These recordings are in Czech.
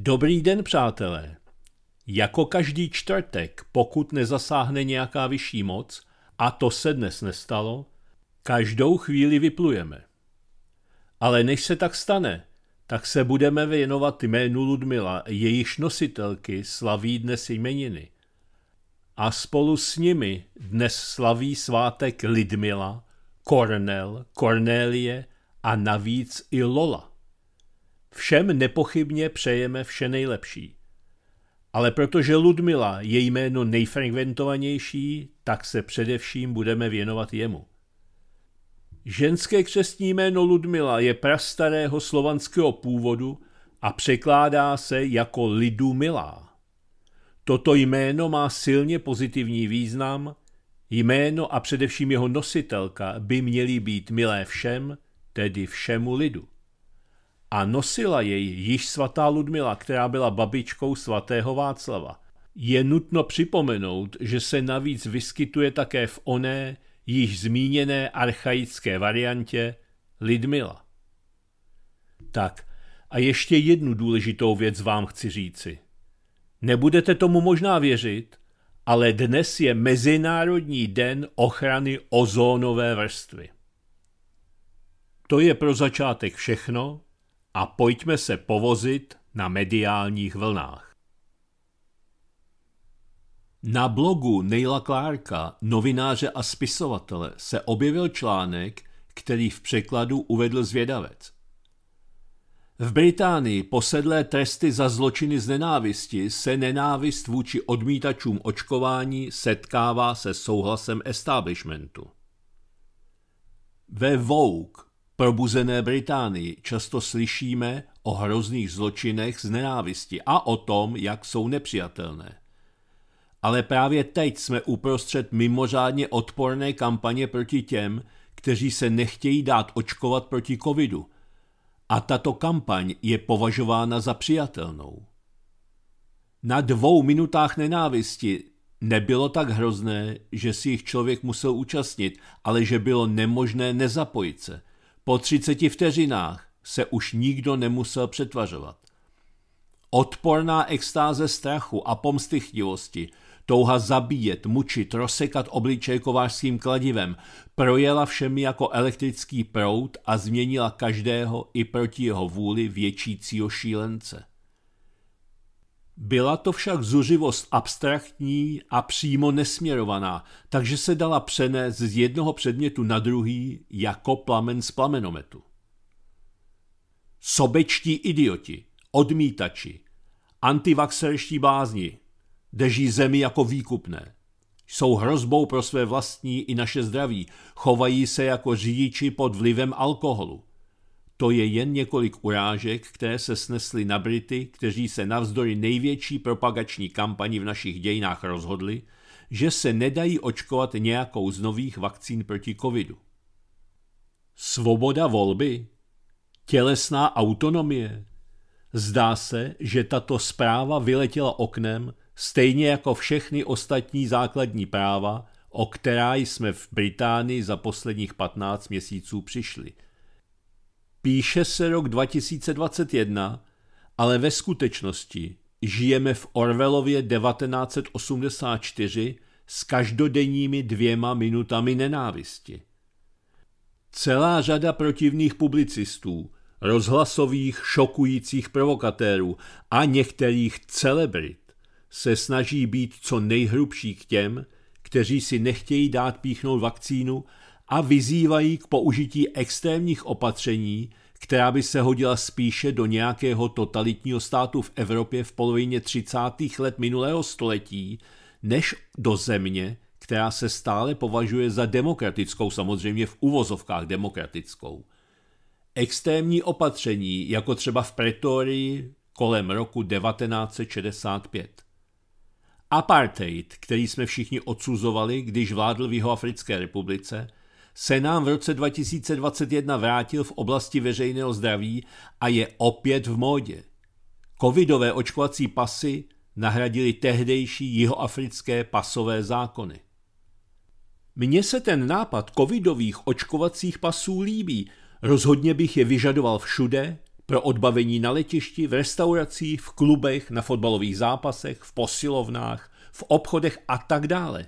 Dobrý den, přátelé. Jako každý čtvrtek, pokud nezasáhne nějaká vyšší moc, a to se dnes nestalo, každou chvíli vyplujeme. Ale než se tak stane, tak se budeme věnovat jménu Ludmila, jejíž nositelky slaví dnes jmeniny. A spolu s nimi dnes slaví svátek Lidmila, Kornel, Kornélie a navíc i Lola. Všem nepochybně přejeme vše nejlepší. Ale protože Ludmila je jméno nejfrekventovanější, tak se především budeme věnovat jemu. Ženské křestní jméno Ludmila je prastarého slovanského původu a překládá se jako Lidu Milá. Toto jméno má silně pozitivní význam, jméno a především jeho nositelka by měly být milé všem, tedy všemu lidu a nosila jej již svatá Ludmila, která byla babičkou svatého Václava. Je nutno připomenout, že se navíc vyskytuje také v oné, již zmíněné archaické variantě Lidmila. Tak, a ještě jednu důležitou věc vám chci říci. Nebudete tomu možná věřit, ale dnes je Mezinárodní den ochrany ozónové vrstvy. To je pro začátek všechno a pojďme se povozit na mediálních vlnách. Na blogu Neila Clarka, novináře a spisovatele, se objevil článek, který v překladu uvedl zvědavec. V Británii posedlé tresty za zločiny z nenávisti se nenávist vůči odmítačům očkování setkává se souhlasem establishmentu. Ve Vogue probuzené Británii často slyšíme o hrozných zločinech z nenávisti a o tom, jak jsou nepřijatelné. Ale právě teď jsme uprostřed mimořádně odporné kampaně proti těm, kteří se nechtějí dát očkovat proti covidu. A tato kampaň je považována za přijatelnou. Na dvou minutách nenávisti nebylo tak hrozné, že si jich člověk musel účastnit, ale že bylo nemožné nezapojit se – po třiceti vteřinách se už nikdo nemusel přetvařovat. Odporná extáze strachu a pomsty chtivosti, touha zabíjet, mučit, rozsekat obličej kovářským kladivem, projela všemi jako elektrický proud a změnila každého i proti jeho vůli většícího šílence. Byla to však zuřivost abstraktní a přímo nesměrovaná, takže se dala přenést z jednoho předmětu na druhý jako plamen z plamenometu. Sobečtí idioti, odmítači, antivaxerští blázni, deží zemi jako výkupné. Jsou hrozbou pro své vlastní i naše zdraví, chovají se jako řidiči pod vlivem alkoholu. To je jen několik urážek, které se snesly na Brity, kteří se navzdory největší propagační kampani v našich dějinách rozhodli, že se nedají očkovat nějakou z nových vakcín proti covidu. Svoboda volby, tělesná autonomie. Zdá se, že tato zpráva vyletěla oknem, stejně jako všechny ostatní základní práva, o která jsme v Británii za posledních 15 měsíců přišli – Píše se rok 2021, ale ve skutečnosti žijeme v Orvelově 1984 s každodenními dvěma minutami nenávisti. Celá řada protivných publicistů, rozhlasových šokujících provokatérů a některých celebrit se snaží být co nejhrubší k těm, kteří si nechtějí dát píchnout vakcínu a vyzývají k použití extrémních opatření, která by se hodila spíše do nějakého totalitního státu v Evropě v polovině 30. let minulého století, než do země, která se stále považuje za demokratickou, samozřejmě v uvozovkách demokratickou. Extrémní opatření, jako třeba v Pretorii kolem roku 1965. Apartheid, který jsme všichni odsuzovali, když vládl v Jihoafrické republice, se nám v roce 2021 vrátil v oblasti veřejného zdraví a je opět v módě. Covidové očkovací pasy nahradili tehdejší jihoafrické pasové zákony. Mně se ten nápad covidových očkovacích pasů líbí. Rozhodně bych je vyžadoval všude, pro odbavení na letišti, v restauracích, v klubech, na fotbalových zápasech, v posilovnách, v obchodech a tak dále.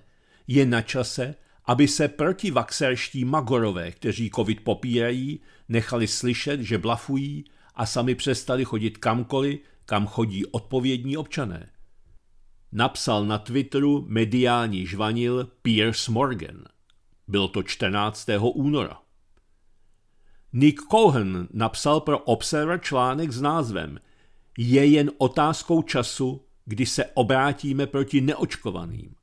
Je na čase, aby se protivaxerští magorové, kteří covid popírají, nechali slyšet, že blafují a sami přestali chodit kamkoliv, kam chodí odpovědní občané. Napsal na Twitteru mediální žvanil Piers Morgan. Bylo to 14. února. Nick Cohen napsal pro Observer článek s názvem Je jen otázkou času, kdy se obrátíme proti neočkovaným.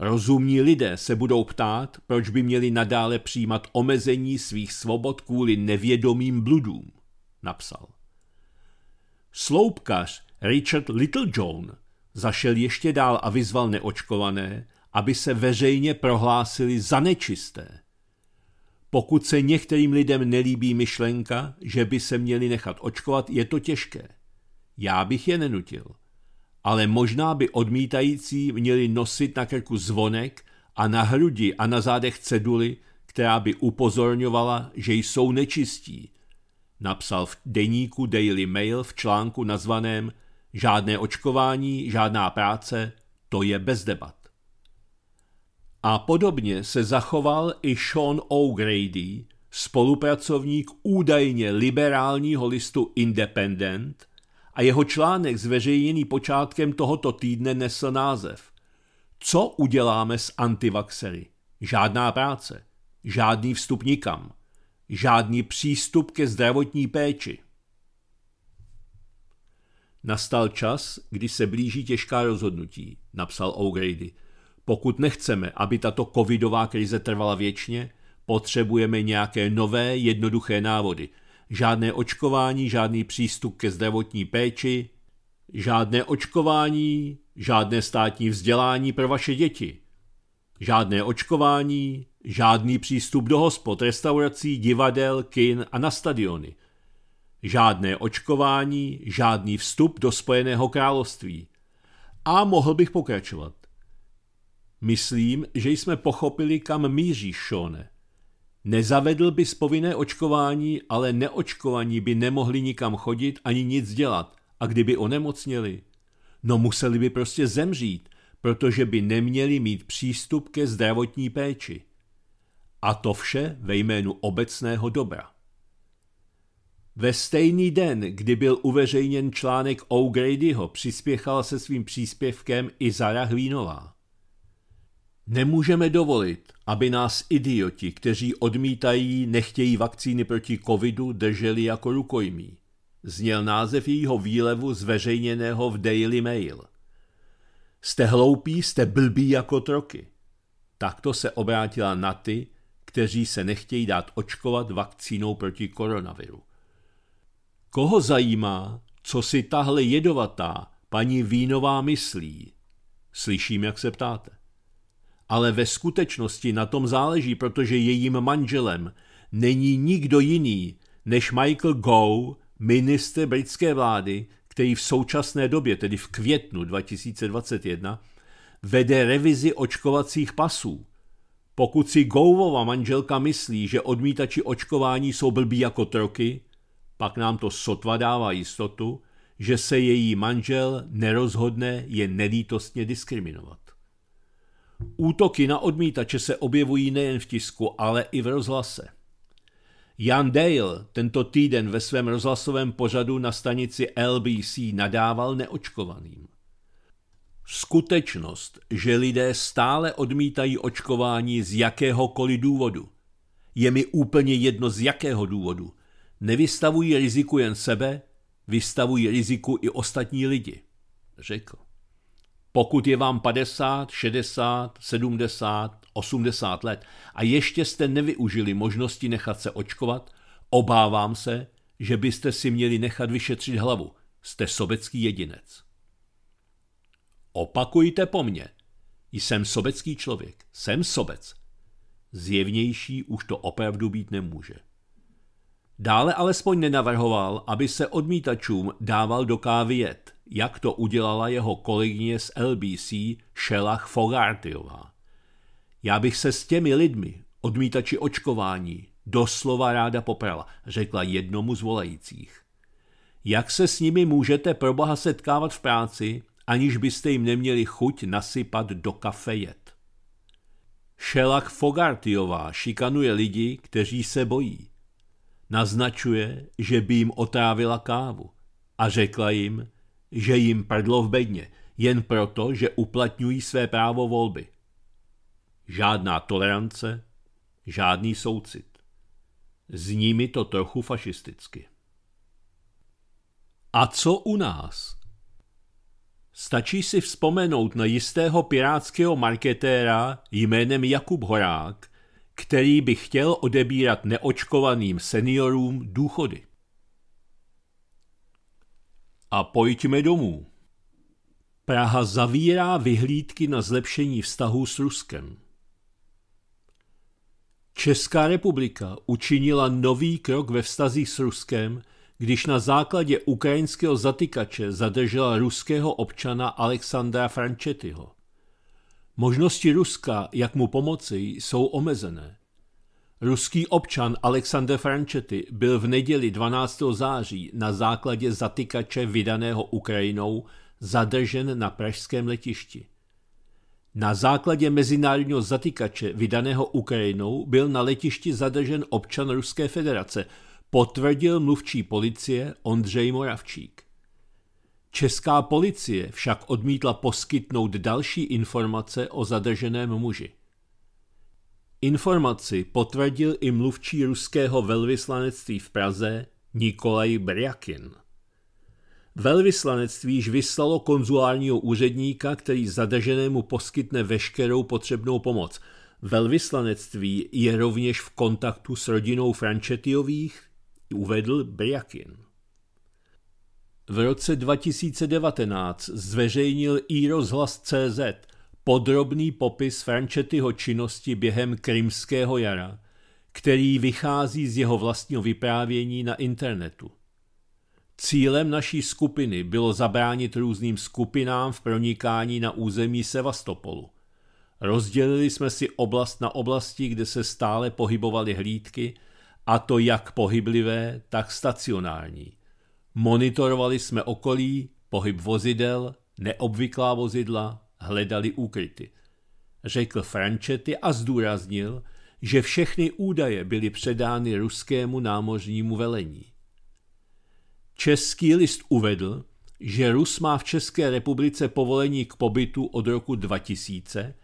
Rozumní lidé se budou ptát, proč by měli nadále přijímat omezení svých svobod kvůli nevědomým bludům, napsal. Sloupkař Richard Littlejohn zašel ještě dál a vyzval neočkované, aby se veřejně prohlásili za nečisté. Pokud se některým lidem nelíbí myšlenka, že by se měli nechat očkovat, je to těžké. Já bych je nenutil ale možná by odmítající měli nosit na krku zvonek a na hrudi a na zádech ceduly, která by upozorňovala, že jsou nečistí. Napsal v deníku Daily Mail v článku nazvaném Žádné očkování, žádná práce, to je bez debat. A podobně se zachoval i Sean O'Grady, spolupracovník údajně liberálního listu Independent, a jeho článek zveřejněný počátkem tohoto týdne nesl název Co uděláme s antivaxery? Žádná práce, žádný vstup nikam, žádný přístup ke zdravotní péči. Nastal čas, kdy se blíží těžká rozhodnutí, napsal O'Grady. Pokud nechceme, aby tato covidová krize trvala věčně, potřebujeme nějaké nové, jednoduché návody – žádné očkování, žádný přístup ke zdravotní péči, žádné očkování, žádné státní vzdělání pro vaše děti, žádné očkování, žádný přístup do hospod, restaurací, divadel, kin a na stadiony, žádné očkování, žádný vstup do Spojeného království. A mohl bych pokračovat. Myslím, že jsme pochopili, kam míříš, Šone. Nezavedl by povinné očkování, ale neočkovaní by nemohli nikam chodit ani nic dělat. A kdyby onemocněli? No museli by prostě zemřít, protože by neměli mít přístup ke zdravotní péči. A to vše ve jménu obecného dobra. Ve stejný den, kdy byl uveřejněn článek O'Gradyho, přispěchala se svým příspěvkem i Zara Hvínová. Nemůžeme dovolit, aby nás idioti, kteří odmítají, nechtějí vakcíny proti covidu, drželi jako rukojmí. Zněl název jejího výlevu zveřejněného v Daily Mail. Jste hloupí, jste blbí jako troky. Takto se obrátila na ty, kteří se nechtějí dát očkovat vakcínou proti koronaviru. Koho zajímá, co si tahle jedovatá paní Vínová myslí? Slyším, jak se ptáte ale ve skutečnosti na tom záleží, protože jejím manželem není nikdo jiný než Michael Gove, ministr britské vlády, který v současné době, tedy v květnu 2021, vede revizi očkovacích pasů. Pokud si Gouvova manželka myslí, že odmítači očkování jsou blbí jako troky, pak nám to sotva dává jistotu, že se její manžel nerozhodne je nelítostně diskriminovat. Útoky na odmítače se objevují nejen v tisku, ale i v rozhlase. Jan Dale tento týden ve svém rozhlasovém pořadu na stanici LBC nadával neočkovaným. Skutečnost, že lidé stále odmítají očkování z jakéhokoliv důvodu, je mi úplně jedno z jakého důvodu, nevystavují riziku jen sebe, vystavují riziku i ostatní lidi, řekl. Pokud je vám 50, 60, 70, 80 let a ještě jste nevyužili možnosti nechat se očkovat, obávám se, že byste si měli nechat vyšetřit hlavu. Jste sobecký jedinec. Opakujte po mně. Jsem sobecký člověk. Jsem sobec. Zjevnější už to opravdu být nemůže. Dále alespoň nenavrhoval, aby se odmítačům dával do kávy jet jak to udělala jeho kolegyně z LBC Šelach Fogartyová. Já bych se s těmi lidmi, odmítači očkování, doslova ráda poprala, řekla jednomu z volajících. Jak se s nimi můžete proboha setkávat v práci, aniž byste jim neměli chuť nasypat do kafejet? Šelach Fogartyová šikanuje lidi, kteří se bojí. Naznačuje, že by jim otrávila kávu a řekla jim, že jim prdlo v bedně, jen proto, že uplatňují své právo volby. Žádná tolerance, žádný soucit. z nimi to trochu fašisticky. A co u nás? Stačí si vzpomenout na jistého pirátského marketéra jménem Jakub Horák, který by chtěl odebírat neočkovaným seniorům důchody a pojďme domů. Praha zavírá vyhlídky na zlepšení vztahů s Ruskem. Česká republika učinila nový krok ve vztazích s Ruskem, když na základě ukrajinského zatykače zadržela ruského občana Alexandra Frančetyho. Možnosti Ruska, jak mu pomoci, jsou omezené. Ruský občan Alexander Franchetti byl v neděli 12. září na základě zatykače vydaného Ukrajinou zadržen na pražském letišti. Na základě mezinárodního zatykače vydaného Ukrajinou byl na letišti zadržen občan Ruské federace, potvrdil mluvčí policie Ondřej Moravčík. Česká policie však odmítla poskytnout další informace o zadrženém muži. Informaci potvrdil i mluvčí ruského velvyslanectví v Praze Nikolaj Bryakin. Velvyslanectví již vyslalo konzulárního úředníka, který zadrženému poskytne veškerou potřebnou pomoc. Velvyslanectví je rovněž v kontaktu s rodinou Frančetiových, uvedl Bryakin. V roce 2019 zveřejnil i rozhlas CZ podrobný popis Frančetyho činnosti během krymského jara, který vychází z jeho vlastního vyprávění na internetu. Cílem naší skupiny bylo zabránit různým skupinám v pronikání na území Sevastopolu. Rozdělili jsme si oblast na oblasti, kde se stále pohybovaly hlídky, a to jak pohyblivé, tak stacionární. Monitorovali jsme okolí, pohyb vozidel, neobvyklá vozidla, hledali úkryty. Řekl Frančety a zdůraznil, že všechny údaje byly předány ruskému námořnímu velení. Český list uvedl, že Rus má v České republice povolení k pobytu od roku 2000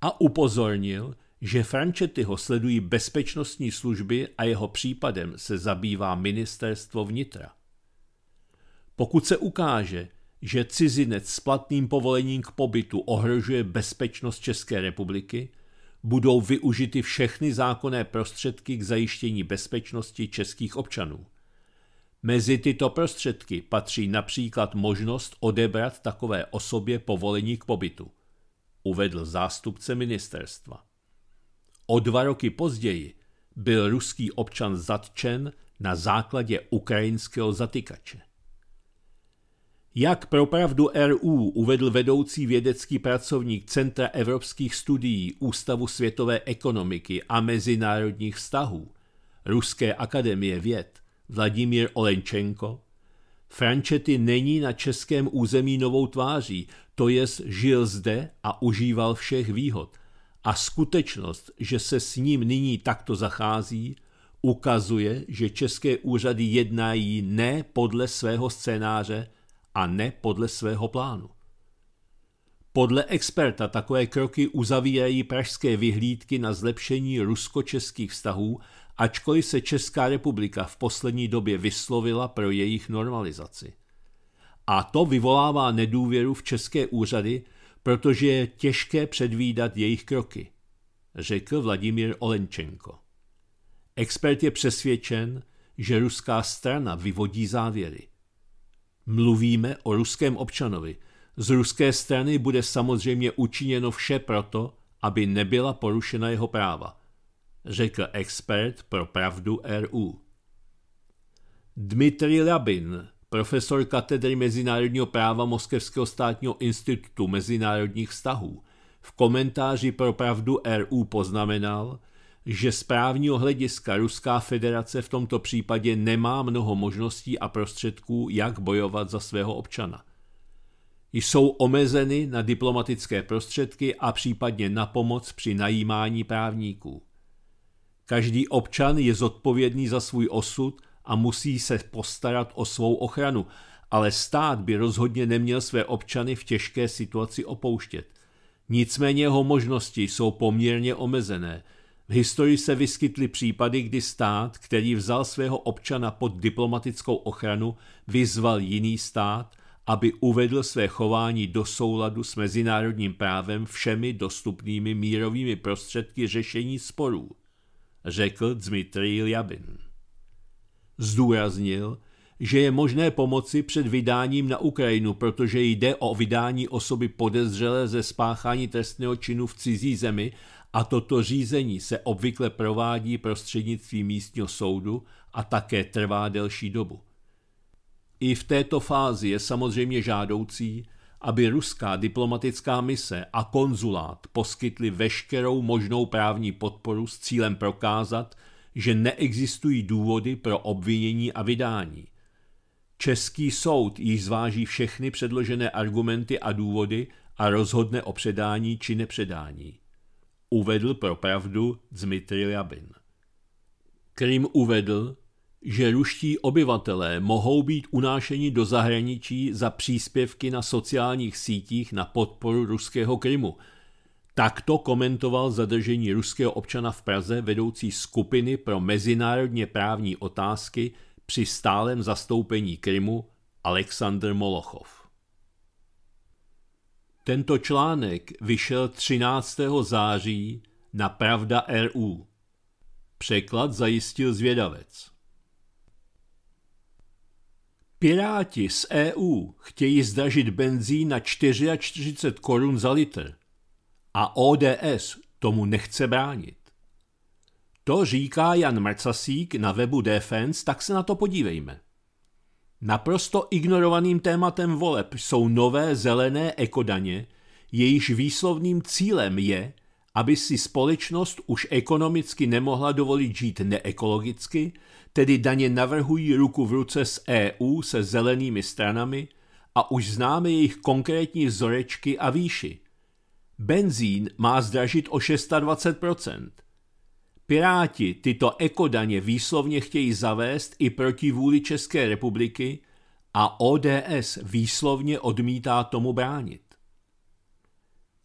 a upozornil, že Frančety ho sledují bezpečnostní služby a jeho případem se zabývá ministerstvo vnitra. Pokud se ukáže, že cizinec s platným povolením k pobytu ohrožuje bezpečnost České republiky, budou využity všechny zákonné prostředky k zajištění bezpečnosti českých občanů. Mezi tyto prostředky patří například možnost odebrat takové osobě povolení k pobytu, uvedl zástupce ministerstva. O dva roky později byl ruský občan zatčen na základě ukrajinského zatykače. Jak pro pravdu RU uvedl vedoucí vědecký pracovník Centra evropských studií Ústavu světové ekonomiky a mezinárodních vztahů Ruské akademie věd Vladimír Olenčenko, Frančety není na českém území novou tváří, to je žil zde a užíval všech výhod. A skutečnost, že se s ním nyní takto zachází, ukazuje, že české úřady jednají ne podle svého scénáře, a ne podle svého plánu. Podle experta takové kroky uzavírají pražské vyhlídky na zlepšení rusko-českých vztahů, ačkoliv se Česká republika v poslední době vyslovila pro jejich normalizaci. A to vyvolává nedůvěru v české úřady, protože je těžké předvídat jejich kroky, řekl Vladimír Olenčenko. Expert je přesvědčen, že ruská strana vyvodí závěry. Mluvíme o ruském občanovi. Z ruské strany bude samozřejmě učiněno vše proto, aby nebyla porušena jeho práva, řekl expert pro pravdu RU. Dmitry Rabin, profesor katedry mezinárodního práva Moskevského státního institutu mezinárodních vztahů, v komentáři pro pravdu RU poznamenal, že z právního hlediska Ruská federace v tomto případě nemá mnoho možností a prostředků, jak bojovat za svého občana. Jsou omezeny na diplomatické prostředky a případně na pomoc při najímání právníků. Každý občan je zodpovědný za svůj osud a musí se postarat o svou ochranu, ale stát by rozhodně neměl své občany v těžké situaci opouštět. Nicméně jeho možnosti jsou poměrně omezené – v historii se vyskytly případy, kdy stát, který vzal svého občana pod diplomatickou ochranu, vyzval jiný stát, aby uvedl své chování do souladu s mezinárodním právem všemi dostupnými mírovými prostředky řešení sporů, řekl Dmitrij Ljabin. Zdůraznil, že je možné pomoci před vydáním na Ukrajinu, protože jde o vydání osoby podezřelé ze spáchání trestného činu v cizí zemi a toto řízení se obvykle provádí prostřednictvím místního soudu a také trvá delší dobu. I v této fázi je samozřejmě žádoucí, aby ruská diplomatická mise a konzulát poskytli veškerou možnou právní podporu s cílem prokázat, že neexistují důvody pro obvinění a vydání. Český soud již zváží všechny předložené argumenty a důvody a rozhodne o předání či nepředání uvedl pro pravdu Dmitry Rabin. Krym uvedl, že ruští obyvatelé mohou být unášeni do zahraničí za příspěvky na sociálních sítích na podporu ruského Krymu. Takto komentoval zadržení ruského občana v Praze vedoucí skupiny pro mezinárodně právní otázky při stálem zastoupení Krymu Aleksandr Molochov. Tento článek vyšel 13. září na Pravda RU. Překlad zajistil zvědavec. Piráti z EU chtějí zdražit benzín na 44 korun za litr a ODS tomu nechce bránit. To říká Jan Marcasík na webu Defense, tak se na to podívejme. Naprosto ignorovaným tématem voleb jsou nové zelené ekodaně, jejíž výslovným cílem je, aby si společnost už ekonomicky nemohla dovolit žít neekologicky, tedy daně navrhují ruku v ruce s EU se zelenými stranami a už známe jejich konkrétní vzorečky a výši. Benzín má zdražit o 26%, Piráti tyto ekodaně výslovně chtějí zavést i proti vůli České republiky a ODS výslovně odmítá tomu bránit.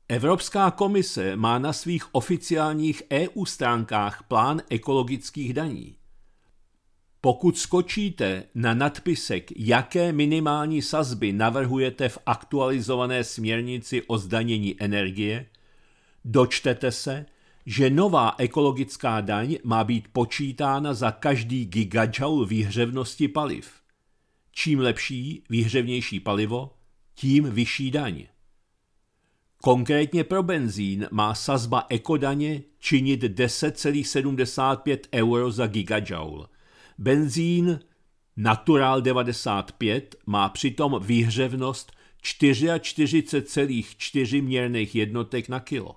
Evropská komise má na svých oficiálních EU stránkách plán ekologických daní. Pokud skočíte na nadpisek, jaké minimální sazby navrhujete v aktualizované směrnici o zdanění energie, dočtete se, že nová ekologická daň má být počítána za každý gigajoule výhřevnosti paliv. Čím lepší, výhřevnější palivo, tím vyšší daň. Konkrétně pro benzín má sazba ekodaně činit 10,75 euro za gigajoule. Benzín Natural 95 má přitom výhřevnost 44,4 měrných jednotek na kilo.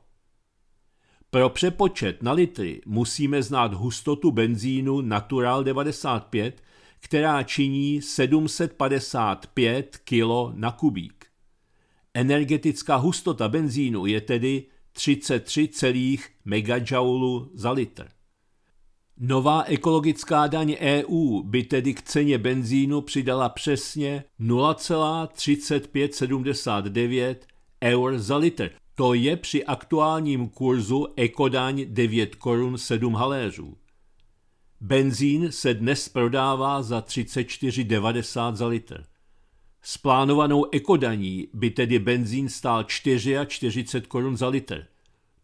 Pro přepočet na litry musíme znát hustotu benzínu Natural 95, která činí 755 kg na kubík. Energetická hustota benzínu je tedy 33 celých za litr. Nová ekologická daň EU by tedy k ceně benzínu přidala přesně 0,3579 eur za litr, to je při aktuálním kurzu ekodaň 9 korun 7 haléřů. Benzín se dnes prodává za 34,90 za litr. S plánovanou ekodaní by tedy benzín stál 44 korun za litr.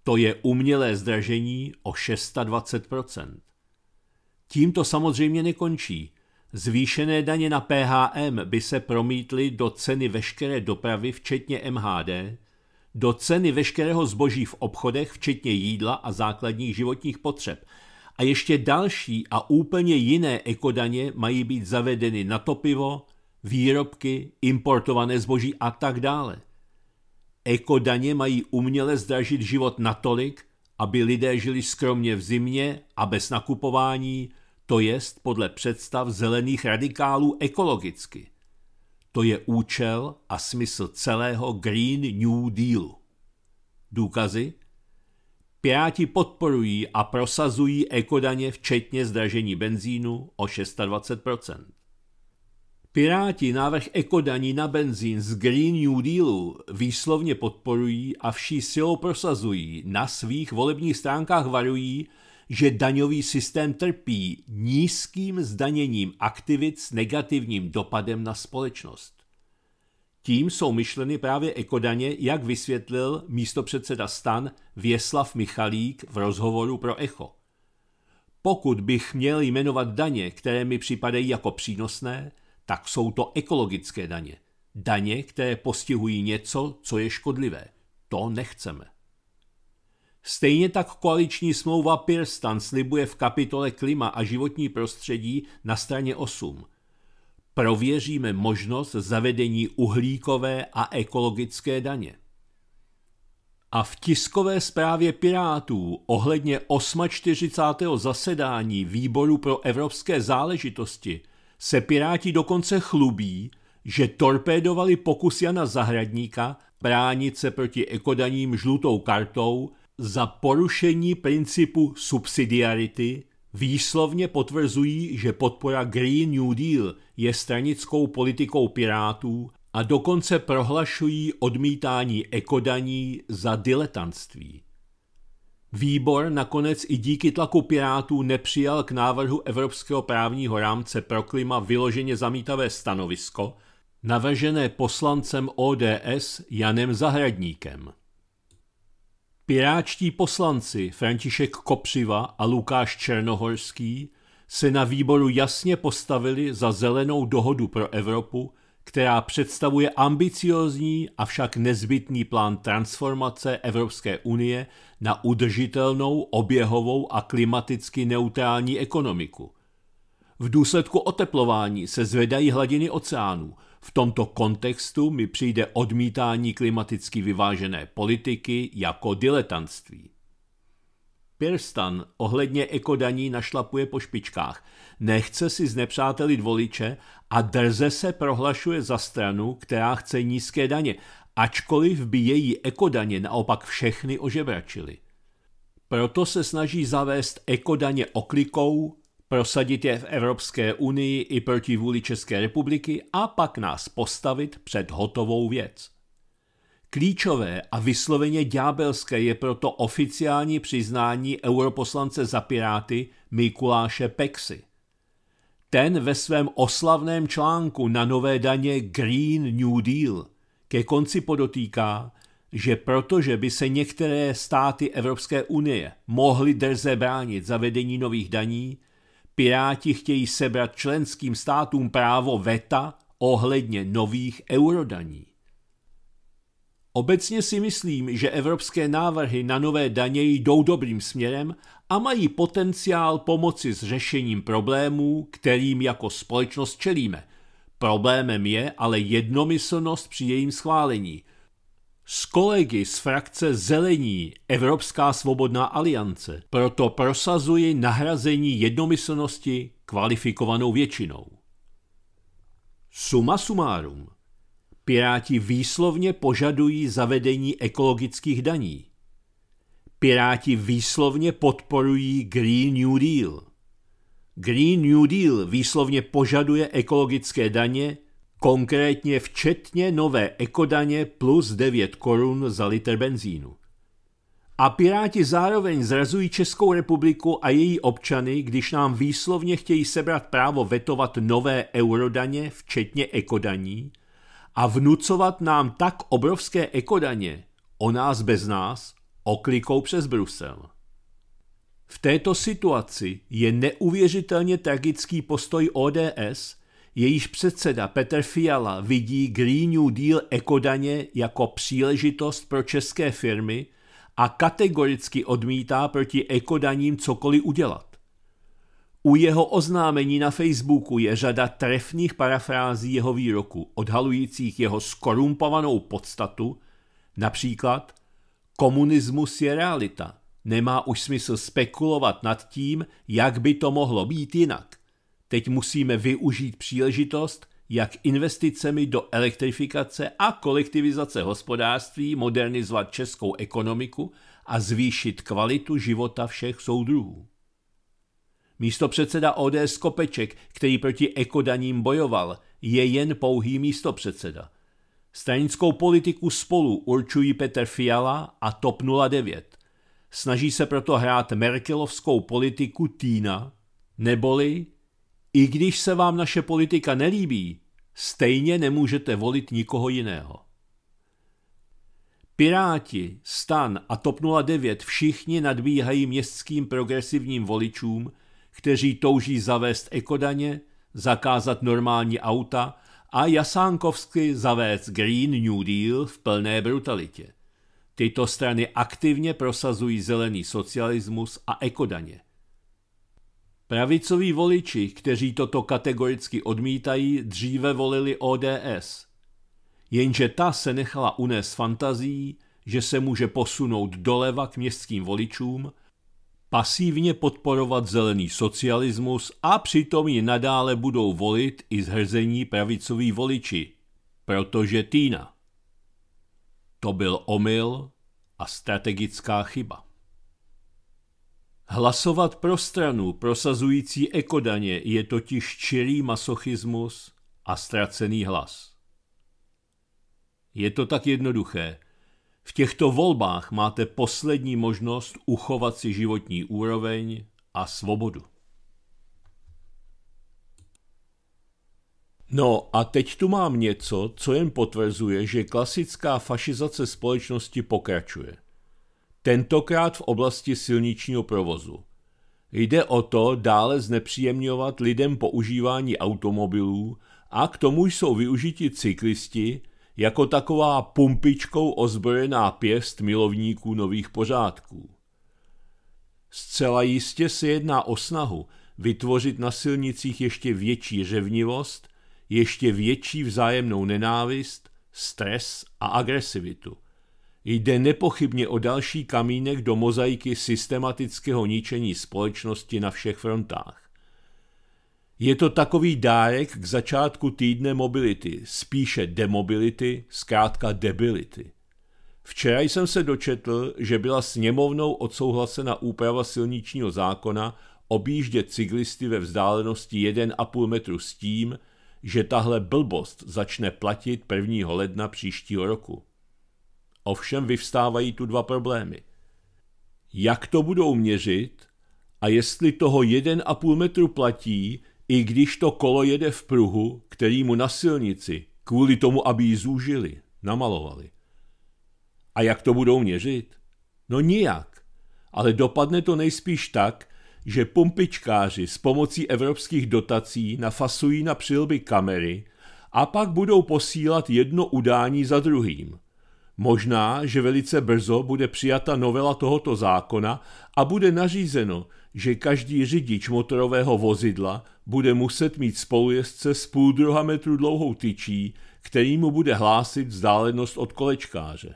To je umělé zdražení o 620%. Tím to samozřejmě nekončí. Zvýšené daně na PHM by se promítly do ceny veškeré dopravy, včetně MHD, do ceny veškerého zboží v obchodech, včetně jídla a základních životních potřeb. A ještě další a úplně jiné ekodaně mají být zavedeny na topivo, výrobky, importované zboží a tak dále. Ekodaně mají uměle zdražit život natolik, aby lidé žili skromně v zimě a bez nakupování, to jest podle představ zelených radikálů ekologicky. To je účel a smysl celého Green New Dealu. Důkazy? Piráti podporují a prosazují ekodaně včetně zdražení benzínu o 26%. Piráti návrh ekodaní na benzín z Green New Dealu výslovně podporují a vší silou prosazují, na svých volebních stránkách varují, že daňový systém trpí nízkým zdaněním aktivit s negativním dopadem na společnost. Tím jsou myšleny právě ekodaně, jak vysvětlil místopředseda stan Věslav Michalík v rozhovoru pro Echo. Pokud bych měl jmenovat daně, které mi připadají jako přínosné, tak jsou to ekologické daně. Daně, které postihují něco, co je škodlivé. To nechceme. Stejně tak koaliční smlouva Pirstan slibuje v kapitole klima a životní prostředí na straně 8. Prověříme možnost zavedení uhlíkové a ekologické daně. A v tiskové zprávě Pirátů ohledně 48. zasedání Výboru pro evropské záležitosti se Piráti dokonce chlubí, že torpédovali pokus Jana Zahradníka bránit se proti ekodaním žlutou kartou za porušení principu subsidiarity výslovně potvrzují, že podpora Green New Deal je stranickou politikou pirátů a dokonce prohlašují odmítání ekodaní za diletantství. Výbor nakonec i díky tlaku Pirátů nepřijal k návrhu Evropského právního rámce pro klima vyloženě zamítavé stanovisko, navržené poslancem ODS Janem Zahradníkem. Piráčtí poslanci František Kopřiva a Lukáš Černohorský se na výboru jasně postavili za zelenou dohodu pro Evropu, která představuje ambiciozní, však nezbytný plán transformace Evropské unie na udržitelnou, oběhovou a klimaticky neutrální ekonomiku. V důsledku oteplování se zvedají hladiny oceánů – v tomto kontextu mi přijde odmítání klimaticky vyvážené politiky jako diletantství. Pirstan ohledně ekodaní našlapuje po špičkách, nechce si znepřátelit voliče a drze se prohlašuje za stranu, která chce nízké daně, ačkoliv by její ekodaně naopak všechny ožebračily. Proto se snaží zavést ekodaně oklikou, prosadit je v Evropské unii i proti vůli České republiky a pak nás postavit před hotovou věc. Klíčové a vysloveně ďábelské je proto oficiální přiznání europoslance za Piráty Mikuláše Pexy. Ten ve svém oslavném článku na nové daně Green New Deal ke konci podotýká, že protože by se některé státy Evropské unie mohly drze bránit zavedení nových daní, Piráti chtějí sebrat členským státům právo VETA ohledně nových eurodaní. Obecně si myslím, že evropské návrhy na nové daně jdou dobrým směrem a mají potenciál pomoci s řešením problémů, kterým jako společnost čelíme. Problémem je ale jednomyslnost při jejím schválení – s kolegy z frakce Zelení Evropská svobodná aliance proto prosazuji nahrazení jednomyslnosti kvalifikovanou většinou. Suma sumárum. Piráti výslovně požadují zavedení ekologických daní. Piráti výslovně podporují Green New Deal. Green New Deal výslovně požaduje ekologické daně, konkrétně včetně nové ekodaně plus 9 korun za litr benzínu. A Piráti zároveň zrazují Českou republiku a její občany, když nám výslovně chtějí sebrat právo vetovat nové eurodaně, včetně ekodaní, a vnucovat nám tak obrovské ekodaně, o nás bez nás, oklikou přes Brusel. V této situaci je neuvěřitelně tragický postoj ODS, jejíž předseda Petr Fiala vidí Green New Deal ekodaně jako příležitost pro české firmy a kategoricky odmítá proti ekodaním cokoliv udělat. U jeho oznámení na Facebooku je řada trefných parafrází jeho výroku, odhalujících jeho skorumpovanou podstatu, například komunismus je realita, nemá už smysl spekulovat nad tím, jak by to mohlo být jinak. Teď musíme využít příležitost, jak investicemi do elektrifikace a kolektivizace hospodářství modernizovat českou ekonomiku a zvýšit kvalitu života všech soudruhů. Místo předseda ODS Kopeček, který proti ekodaním bojoval, je jen pouhý místo předseda. Stranickou politiku spolu určují Petr Fiala a TOP 09. Snaží se proto hrát Merkelovskou politiku Týna, neboli i když se vám naše politika nelíbí, stejně nemůžete volit nikoho jiného. Piráti, Stan a TOP 09 všichni nadbíhají městským progresivním voličům, kteří touží zavést ekodaně, zakázat normální auta a jasánkovsky zavést Green New Deal v plné brutalitě. Tyto strany aktivně prosazují zelený socialismus a ekodaně – Pravicoví voliči, kteří toto kategoricky odmítají, dříve volili ODS. Jenže ta se nechala unést fantazí, že se může posunout doleva k městským voličům, pasívně podporovat zelený socialismus a přitom ji nadále budou volit i zhrzení pravicoví voliči, protože Týna. To byl omyl a strategická chyba. Hlasovat pro stranu prosazující ekodaně je totiž čirý masochismus a ztracený hlas. Je to tak jednoduché. V těchto volbách máte poslední možnost uchovat si životní úroveň a svobodu. No a teď tu mám něco, co jen potvrzuje, že klasická fašizace společnosti pokračuje tentokrát v oblasti silničního provozu. Jde o to dále znepříjemňovat lidem používání automobilů a k tomu jsou využiti cyklisti jako taková pumpičkou ozbrojená pěst milovníků nových pořádků. Zcela jistě se jedná o snahu vytvořit na silnicích ještě větší řevnivost, ještě větší vzájemnou nenávist, stres a agresivitu. Jde nepochybně o další kamínek do mozaiky systematického ničení společnosti na všech frontách. Je to takový dárek k začátku týdne mobility, spíše demobility, zkrátka debility. Včera jsem se dočetl, že byla sněmovnou odsouhlasena úprava silničního zákona objíždět cyklisty ve vzdálenosti 1,5 metru s tím, že tahle blbost začne platit 1. ledna příštího roku. Ovšem vyvstávají tu dva problémy. Jak to budou měřit a jestli toho 1,5 metru platí, i když to kolo jede v pruhu, který mu na silnici, kvůli tomu, aby ji zúžili, namalovali. A jak to budou měřit? No nijak. Ale dopadne to nejspíš tak, že pumpičkáři s pomocí evropských dotací nafasují na přilby kamery a pak budou posílat jedno udání za druhým. Možná, že velice brzo bude přijata novela tohoto zákona a bude nařízeno, že každý řidič motorového vozidla bude muset mít spolujezdce s půl druha metru dlouhou tyčí, který mu bude hlásit vzdálenost od kolečkáře.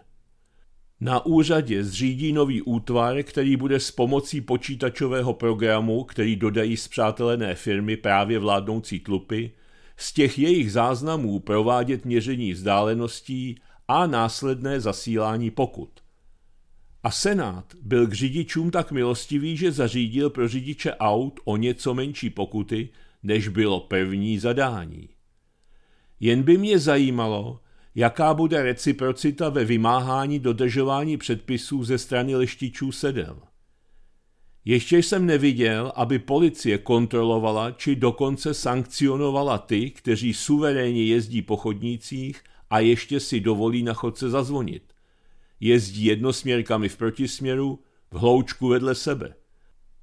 Na úřadě zřídí nový útvar, který bude s pomocí počítačového programu, který dodají zpřátelené firmy právě vládnoucí tlupy, z těch jejich záznamů provádět měření vzdáleností, a následné zasílání pokut. A Senát byl k řidičům tak milostivý, že zařídil pro řidiče aut o něco menší pokuty, než bylo pevní zadání. Jen by mě zajímalo, jaká bude reciprocita ve vymáhání dodržování předpisů ze strany leštičů sedel. Ještě jsem neviděl, aby policie kontrolovala či dokonce sankcionovala ty, kteří suverénně jezdí po chodnících – a ještě si dovolí na chodce zazvonit. Jezdí jednosměrkami v protisměru, v hloučku vedle sebe.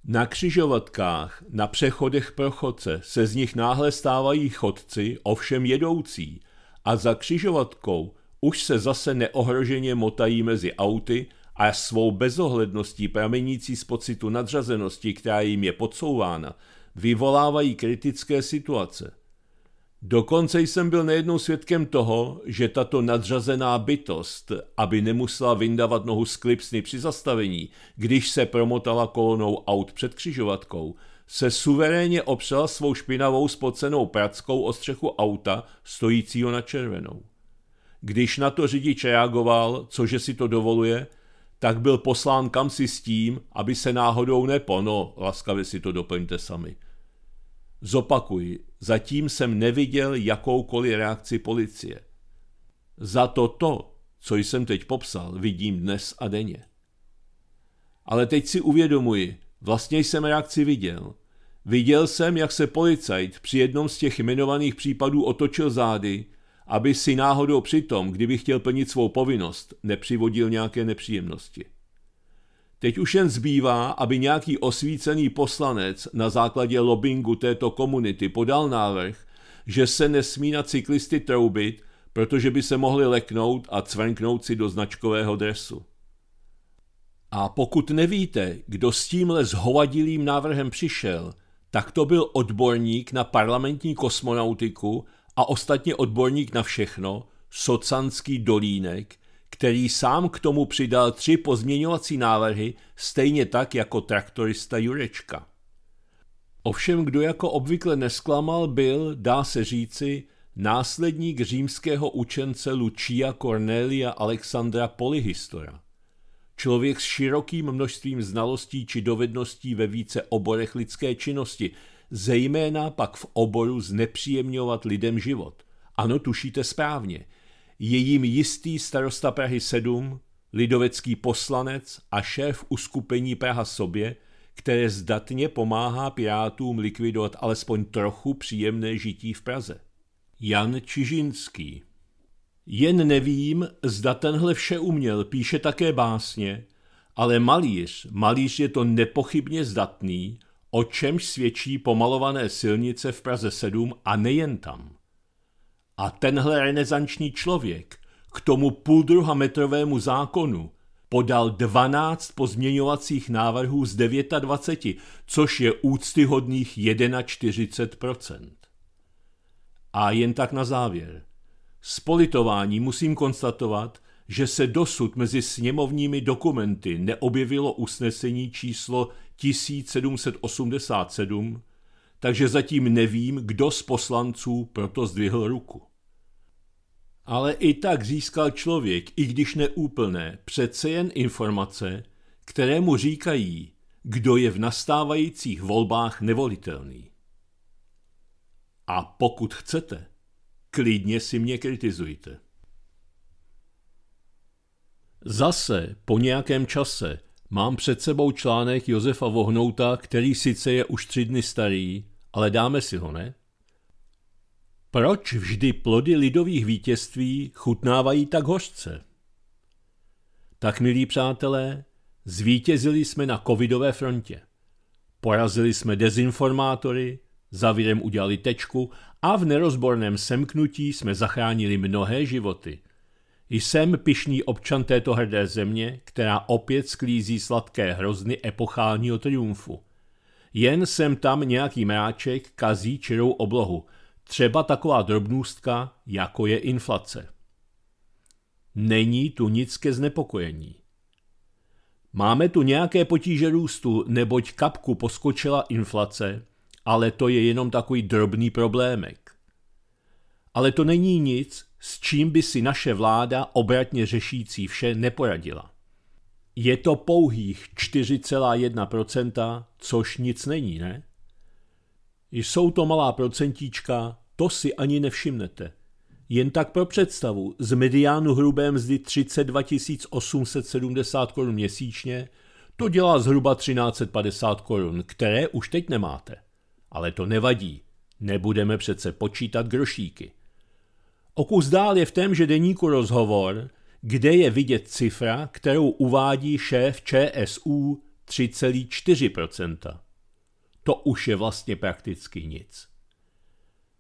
Na křižovatkách, na přechodech pro chodce se z nich náhle stávají chodci, ovšem jedoucí, a za křižovatkou už se zase neohroženě motají mezi auty a svou bezohledností pramenící z pocitu nadřazenosti, která jim je podsouvána, vyvolávají kritické situace. Dokonce jsem byl nejednou svědkem toho, že tato nadřazená bytost, aby nemusela vyndavat nohu z klipsny při zastavení, když se promotala kolonou aut před křižovatkou, se suverénně opřela svou špinavou spocenou prackou o střechu auta, stojícího na červenou. Když na to řidič reagoval, cože si to dovoluje, tak byl poslán kamsi s tím, aby se náhodou nepono, laskavě si to doplňte sami – Zopakuji, zatím jsem neviděl jakoukoliv reakci policie. Za to to, co jsem teď popsal, vidím dnes a denně. Ale teď si uvědomuji, vlastně jsem reakci viděl. Viděl jsem, jak se policajt při jednom z těch jmenovaných případů otočil zády, aby si náhodou přitom, kdyby chtěl plnit svou povinnost, nepřivodil nějaké nepříjemnosti. Teď už jen zbývá, aby nějaký osvícený poslanec na základě lobingu této komunity podal návrh, že se nesmí na cyklisty troubit, protože by se mohli leknout a cvrknout si do značkového dresu. A pokud nevíte, kdo s tímhle zhovadilým návrhem přišel, tak to byl odborník na parlamentní kosmonautiku a ostatně odborník na všechno, socanský dolínek, který sám k tomu přidal tři pozměňovací návrhy, stejně tak jako traktorista Jurečka. Ovšem, kdo jako obvykle nesklamal, byl, dá se říci, následník římského učence Lucia Cornelia Alexandra Polyhistora. Člověk s širokým množstvím znalostí či dovedností ve více oborech lidské činnosti, zejména pak v oboru znepříjemňovat lidem život. Ano, tušíte správně – je jim jistý starosta Prahy 7, lidovecký poslanec a šéf uskupení Praha sobě, které zdatně pomáhá pirátům likvidovat alespoň trochu příjemné žití v Praze. Jan Čižinský Jen nevím, zda tenhle vše uměl, píše také básně, ale malíř, malíř je to nepochybně zdatný, o čemž svědčí pomalované silnice v Praze 7 a nejen tam. A tenhle renesanční člověk k tomu půldruha metrovému zákonu podal 12 pozměňovacích návrhů z 29, což je úctyhodných 41%. A jen tak na závěr. S politování musím konstatovat, že se dosud mezi sněmovními dokumenty neobjevilo usnesení číslo 1787, takže zatím nevím, kdo z poslanců proto zdvihl ruku. Ale i tak získal člověk, i když neúplné, přece jen informace, které mu říkají, kdo je v nastávajících volbách nevolitelný. A pokud chcete, klidně si mě kritizujte. Zase po nějakém čase mám před sebou článek Josefa Vohnouta, který sice je už tři dny starý, ale dáme si ho, ne? Proč vždy plody lidových vítězství chutnávají tak hořce? Tak, milí přátelé, zvítězili jsme na covidové frontě. Porazili jsme dezinformátory, zavírem udělali tečku a v nerozborném semknutí jsme zachránili mnohé životy. Jsem pišný občan této hrdé země, která opět sklízí sladké hrozny epochálního triumfu – jen sem tam nějaký mráček kazí čirou oblohu, třeba taková drobnůstka, jako je inflace. Není tu nic ke znepokojení. Máme tu nějaké potíže růstu, neboť kapku poskočila inflace, ale to je jenom takový drobný problémek. Ale to není nic, s čím by si naše vláda obratně řešící vše neporadila je to pouhých 4,1%, což nic není, ne? Jsou to malá procentíčka, to si ani nevšimnete. Jen tak pro představu, z mediánu hrubé mzdy 32 870 korun měsíčně, to dělá zhruba 1350 korun, které už teď nemáte. Ale to nevadí, nebudeme přece počítat grošíky. O kus dál je v že deníku rozhovor, kde je vidět cifra, kterou uvádí šéf ČSU 3,4%. To už je vlastně prakticky nic.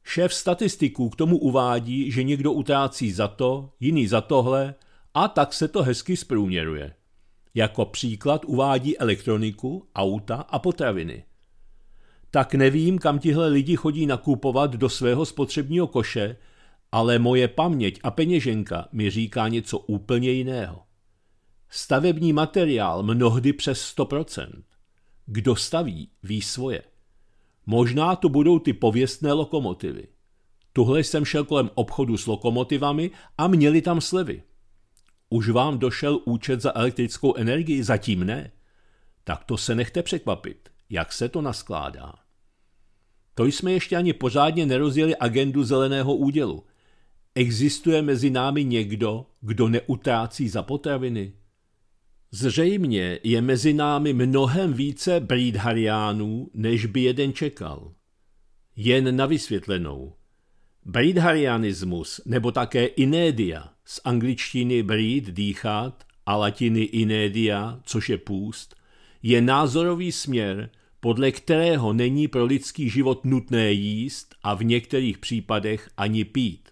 Šéf statistiků k tomu uvádí, že někdo utrácí za to, jiný za tohle a tak se to hezky zprůměruje. Jako příklad uvádí elektroniku, auta a potraviny. Tak nevím, kam tihle lidi chodí nakupovat do svého spotřebního koše, ale moje paměť a peněženka mi říká něco úplně jiného. Stavební materiál mnohdy přes 100%. Kdo staví, ví svoje. Možná to budou ty pověstné lokomotivy. Tuhle jsem šel kolem obchodu s lokomotivami a měli tam slevy. Už vám došel účet za elektrickou energii, zatím ne. Tak to se nechte překvapit, jak se to naskládá. To jsme ještě ani pořádně nerozjeli agendu zeleného údělu. Existuje mezi námi někdo, kdo neutrácí za potraviny? Zřejmě je mezi námi mnohem více Brídhariánů, než by jeden čekal. Jen na vysvětlenou. Brídharianismus nebo také inédia, z angličtiny brýd dýchat a latiny inédia, což je půst, je názorový směr, podle kterého není pro lidský život nutné jíst a v některých případech ani pít.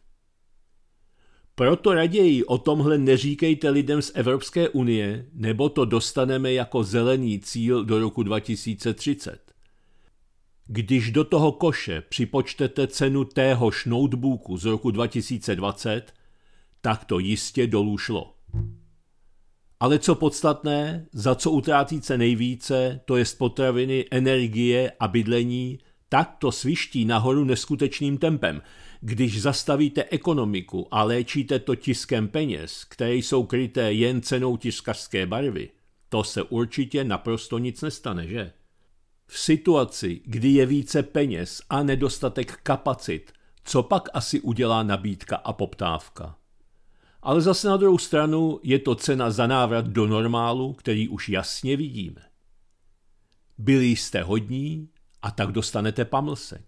Proto raději o tomhle neříkejte lidem z Evropské unie, nebo to dostaneme jako zelený cíl do roku 2030. Když do toho koše připočtete cenu téhož notebooku z roku 2020, tak to jistě dolů šlo. Ale co podstatné, za co utrácí se nejvíce, to je potraviny, energie a bydlení, tak to sviští nahoru neskutečným tempem – když zastavíte ekonomiku a léčíte to tiskem peněz, které jsou kryté jen cenou tiskařské barvy, to se určitě naprosto nic nestane, že? V situaci, kdy je více peněz a nedostatek kapacit, co pak asi udělá nabídka a poptávka? Ale zase na druhou stranu je to cena za návrat do normálu, který už jasně vidíme. Byli jste hodní a tak dostanete pamlsek.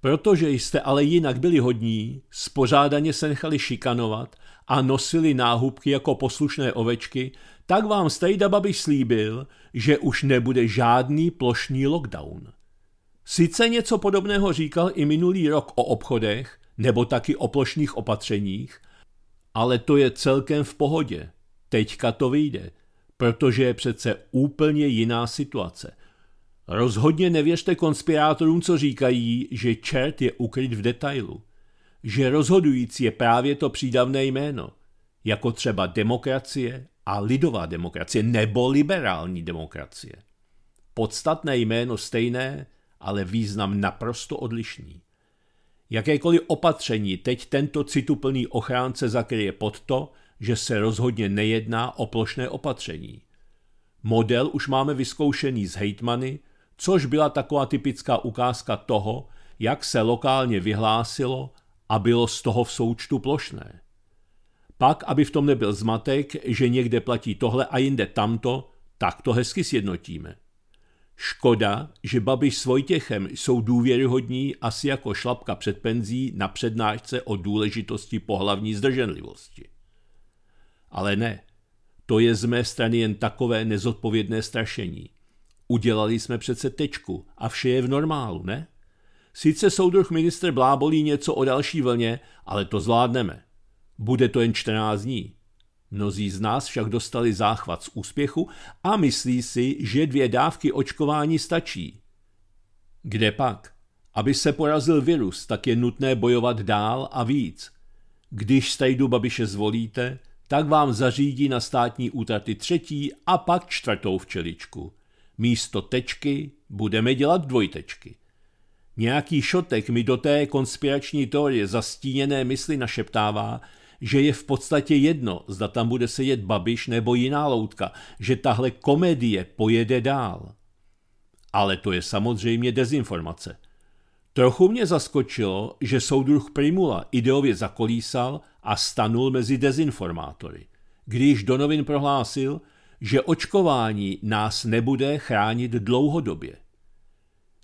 Protože jste ale jinak byli hodní, spořádaně se nechali šikanovat a nosili náhubky jako poslušné ovečky, tak vám Stejda Babiš slíbil, že už nebude žádný plošný lockdown. Sice něco podobného říkal i minulý rok o obchodech, nebo taky o plošných opatřeních, ale to je celkem v pohodě. Teďka to vyjde, protože je přece úplně jiná situace. Rozhodně nevěřte konspirátorům, co říkají, že čert je ukryt v detailu. Že rozhodující je právě to přídavné jméno. Jako třeba demokracie a lidová demokracie nebo liberální demokracie. Podstatné jméno stejné, ale význam naprosto odlišný. Jakékoliv opatření teď tento cituplný ochránce zakryje pod to, že se rozhodně nejedná o plošné opatření. Model už máme vyzkoušený z hejtmany, což byla taková typická ukázka toho, jak se lokálně vyhlásilo a bylo z toho v součtu plošné. Pak, aby v tom nebyl zmatek, že někde platí tohle a jinde tamto, tak to hezky sjednotíme. Škoda, že Babiš s Vojtěchem jsou důvěryhodní asi jako šlapka před penzí na přednášce o důležitosti pohlavní zdrženlivosti. Ale ne, to je z mé strany jen takové nezodpovědné strašení. Udělali jsme přece tečku a vše je v normálu, ne? Sice soudruh ministr blábolí něco o další vlně, ale to zvládneme. Bude to jen 14 dní. Mnozí z nás však dostali záchvat z úspěchu a myslí si, že dvě dávky očkování stačí. Kde pak? Aby se porazil virus, tak je nutné bojovat dál a víc. Když stejdu Babiše zvolíte, tak vám zařídí na státní útraty třetí a pak čtvrtou včeličku. Místo tečky budeme dělat dvojtečky. Nějaký šotek mi do té konspirační teorie zastíněné mysli našeptává, že je v podstatě jedno, zda tam bude sedět Babiš nebo jiná loutka, že tahle komedie pojede dál. Ale to je samozřejmě dezinformace. Trochu mě zaskočilo, že soudruh Primula ideově zakolísal a stanul mezi dezinformátory. Když do novin prohlásil, že očkování nás nebude chránit dlouhodobě.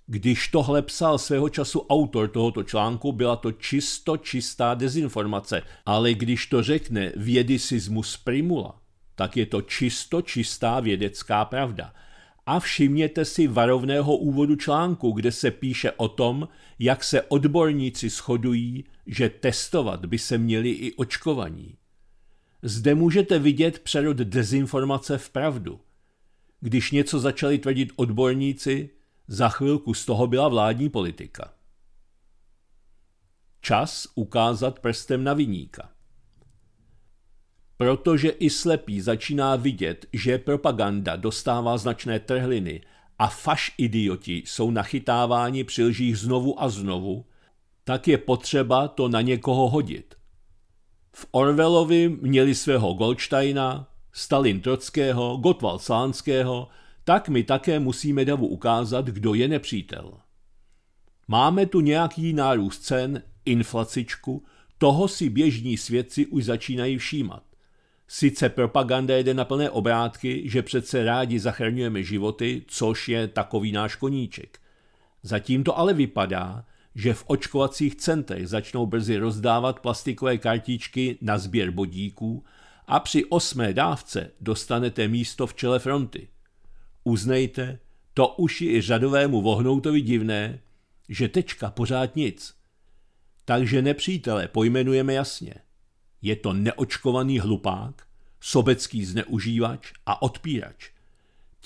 Když tohle psal svého času autor tohoto článku, byla to čisto čistá dezinformace, ale když to řekne vědicismus primula, tak je to čisto čistá vědecká pravda. A všimněte si varovného úvodu článku, kde se píše o tom, jak se odborníci shodují, že testovat by se měli i očkovaní. Zde můžete vidět přerod dezinformace v pravdu. Když něco začali tvrdit odborníci, za chvilku z toho byla vládní politika. Čas ukázat prstem na viníka. Protože i slepý začíná vidět, že propaganda dostává značné trhliny a faš idioti jsou nachytáváni při lžích znovu a znovu, tak je potřeba to na někoho hodit. V Orvelovi měli svého Goldsteina, Stalin Trockého, Gotwald Slánského, tak my také musíme davu ukázat, kdo je nepřítel. Máme tu nějaký nárůst cen, inflacičku, toho si běžní svědci už začínají všímat. Sice propaganda jde na plné obrátky, že přece rádi zachraňujeme životy, což je takový náš koníček. Zatím to ale vypadá, že v očkovacích centrech začnou brzy rozdávat plastikové kartičky na sběr bodíků a při osmé dávce dostanete místo v čele fronty. Uznejte, to už je i řadovému vohnoutovi divné, že tečka pořád nic. Takže nepřítele pojmenujeme jasně. Je to neočkovaný hlupák, sobecký zneužívač a odpírač –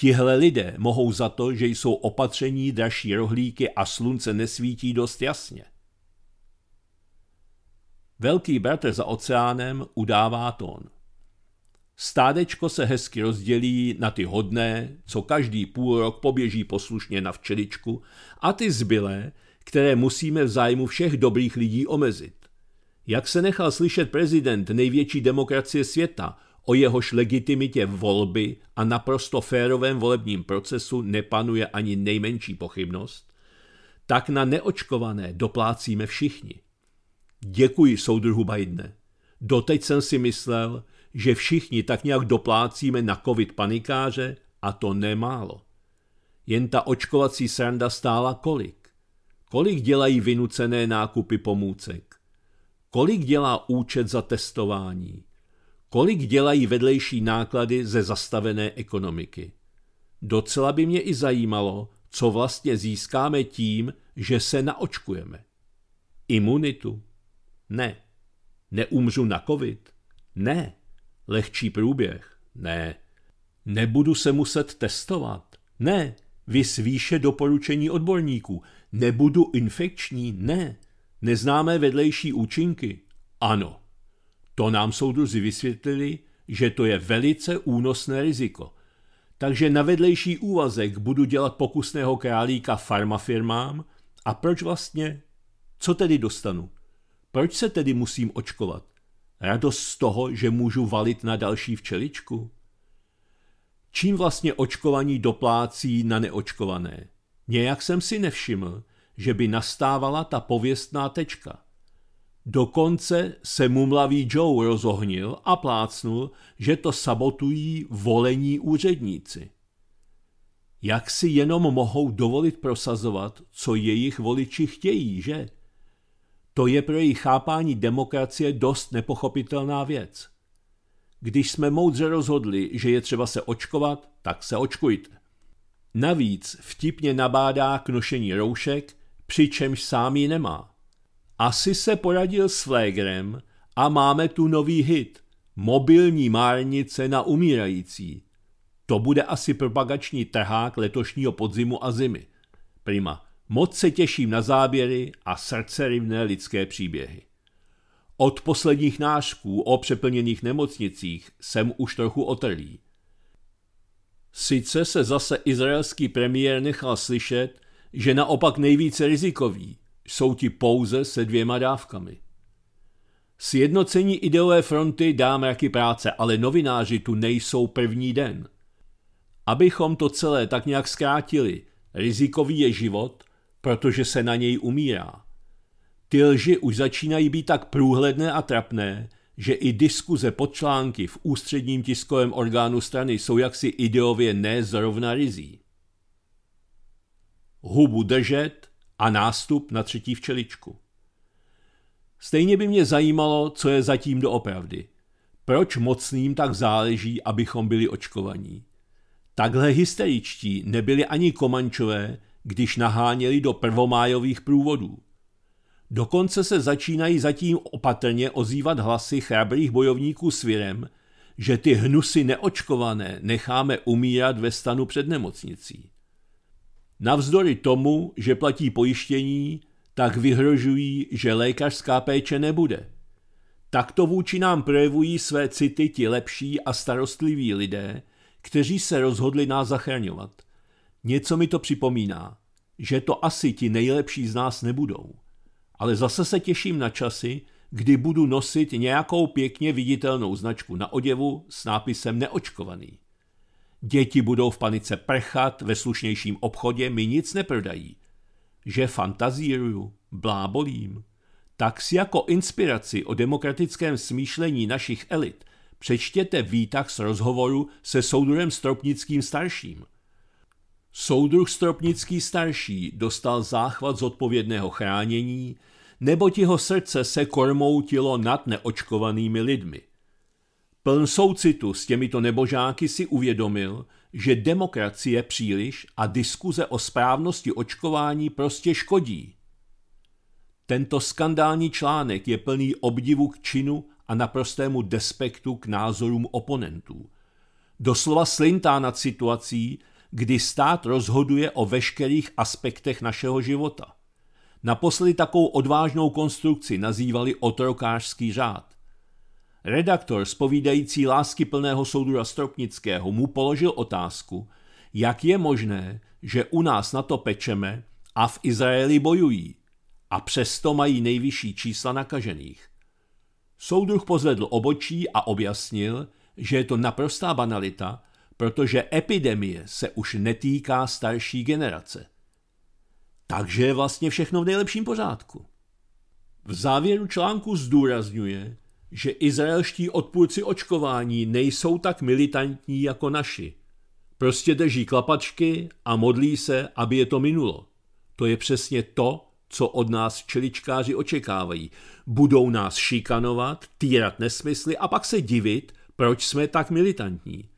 Tihle lidé mohou za to, že jsou opatření dražší rohlíky a slunce nesvítí dost jasně. Velký bratr za oceánem udává tón. Stádečko se hezky rozdělí na ty hodné, co každý půl rok poběží poslušně na včeličku, a ty zbylé, které musíme v zájmu všech dobrých lidí omezit. Jak se nechal slyšet prezident největší demokracie světa, o jehož legitimitě volby a naprosto férovém volebním procesu nepanuje ani nejmenší pochybnost, tak na neočkované doplácíme všichni. Děkuji soudruhu Bidene. Doteď jsem si myslel, že všichni tak nějak doplácíme na covid panikáře a to nemálo. Jen ta očkovací sranda stála kolik? Kolik dělají vynucené nákupy pomůcek? Kolik dělá účet za testování? kolik dělají vedlejší náklady ze zastavené ekonomiky. Docela by mě i zajímalo, co vlastně získáme tím, že se naočkujeme. Imunitu? Ne. Neumřu na covid? Ne. Lehčí průběh? Ne. Nebudu se muset testovat? Ne. Vys výše doporučení odborníků. Nebudu infekční? Ne. Neznámé vedlejší účinky? Ano. To nám soudruzi vysvětlili, že to je velice únosné riziko. Takže na vedlejší úvazek budu dělat pokusného králíka farmafirmám a proč vlastně? Co tedy dostanu? Proč se tedy musím očkovat? Radost z toho, že můžu valit na další včeličku? Čím vlastně očkovaní doplácí na neočkované? Nějak jsem si nevšiml, že by nastávala ta pověstná tečka – Dokonce se mu mlavý Joe rozohnil a plácnul, že to sabotují volení úředníci. Jak si jenom mohou dovolit prosazovat, co jejich voliči chtějí, že? To je pro jejich chápání demokracie dost nepochopitelná věc. Když jsme moudře rozhodli, že je třeba se očkovat, tak se očkujte. Navíc vtipně nabádá k nošení roušek, přičemž sám ji nemá. Asi se poradil s Flegrem a máme tu nový hit. Mobilní márnice na umírající. To bude asi propagační trhák letošního podzimu a zimy. Prima, moc se těším na záběry a srdcerivné lidské příběhy. Od posledních nářků o přeplněných nemocnicích jsem už trochu otrlý. Sice se zase izraelský premiér nechal slyšet, že naopak nejvíce rizikový, jsou ti pouze se dvěma dávkami. Sjednocení ideové fronty dá mraky práce, ale novináři tu nejsou první den. Abychom to celé tak nějak zkrátili, rizikový je život, protože se na něj umírá. Ty lži už začínají být tak průhledné a trapné, že i diskuze pod články v ústředním tiskovém orgánu strany jsou jaksi ideově ne zrovna rizí. Hubu držet, a nástup na třetí včeličku. Stejně by mě zajímalo, co je zatím doopravdy. Proč mocným tak záleží, abychom byli očkovaní? Takhle hysteričtí nebyli ani komančové, když naháněli do prvomájových průvodů. Dokonce se začínají zatím opatrně ozývat hlasy chrabrých bojovníků s virem, že ty hnusy neočkované necháme umírat ve stanu před nemocnicí. Navzdory tomu, že platí pojištění, tak vyhrožují, že lékařská péče nebude. Takto vůči nám projevují své city ti lepší a starostliví lidé, kteří se rozhodli nás zachraňovat. Něco mi to připomíná, že to asi ti nejlepší z nás nebudou. Ale zase se těším na časy, kdy budu nosit nějakou pěkně viditelnou značku na oděvu s nápisem neočkovaný. Děti budou v panice prchat, ve slušnějším obchodě mi nic neprodají. Že fantazíruju, blábolím. Tak si jako inspiraci o demokratickém smýšlení našich elit přečtěte výtah z rozhovoru se soudrem Stropnickým starším. Soudruh Stropnický starší dostal záchvat odpovědného chránění, nebo jeho srdce se kormoutilo nad neočkovanými lidmi. Pln soucitu s těmito nebožáky si uvědomil, že demokracie příliš a diskuze o správnosti očkování prostě škodí. Tento skandální článek je plný obdivu k činu a naprostému despektu k názorům oponentů. Doslova slintá nad situací, kdy stát rozhoduje o veškerých aspektech našeho života. Naposledy takovou odvážnou konstrukci nazývali otrokářský řád. Redaktor spovídající lásky plného soudura Stropnického mu položil otázku, jak je možné, že u nás na to pečeme a v Izraeli bojují a přesto mají nejvyšší čísla nakažených. Soudruh pozvedl obočí a objasnil, že je to naprostá banalita, protože epidemie se už netýká starší generace. Takže je vlastně všechno v nejlepším pořádku. V závěru článku zdůrazňuje, že izraelští odpůrci očkování nejsou tak militantní jako naši. Prostě drží klapačky a modlí se, aby je to minulo. To je přesně to, co od nás čeličkáři očekávají. Budou nás šikanovat, týrat nesmysly a pak se divit, proč jsme tak militantní.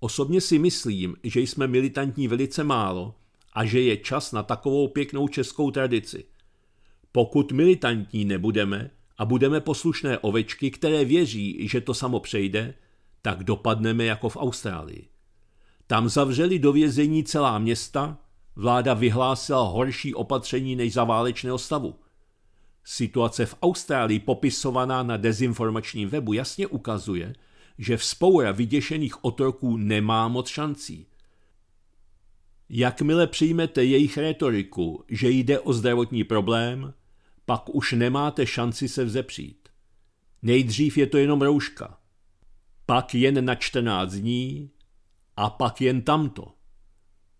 Osobně si myslím, že jsme militantní velice málo a že je čas na takovou pěknou českou tradici. Pokud militantní nebudeme, a budeme poslušné ovečky, které věří, že to samo přejde, tak dopadneme jako v Austrálii. Tam zavřeli do vězení celá města, vláda vyhlásila horší opatření než za válečného stavu. Situace v Austrálii popisovaná na dezinformačním webu jasně ukazuje, že vzpoura vyděšených otroků nemá moc šancí. Jakmile přijmete jejich retoriku, že jde o zdravotní problém, pak už nemáte šanci se vzepřít. Nejdřív je to jenom rouška, pak jen na 14 dní a pak jen tamto.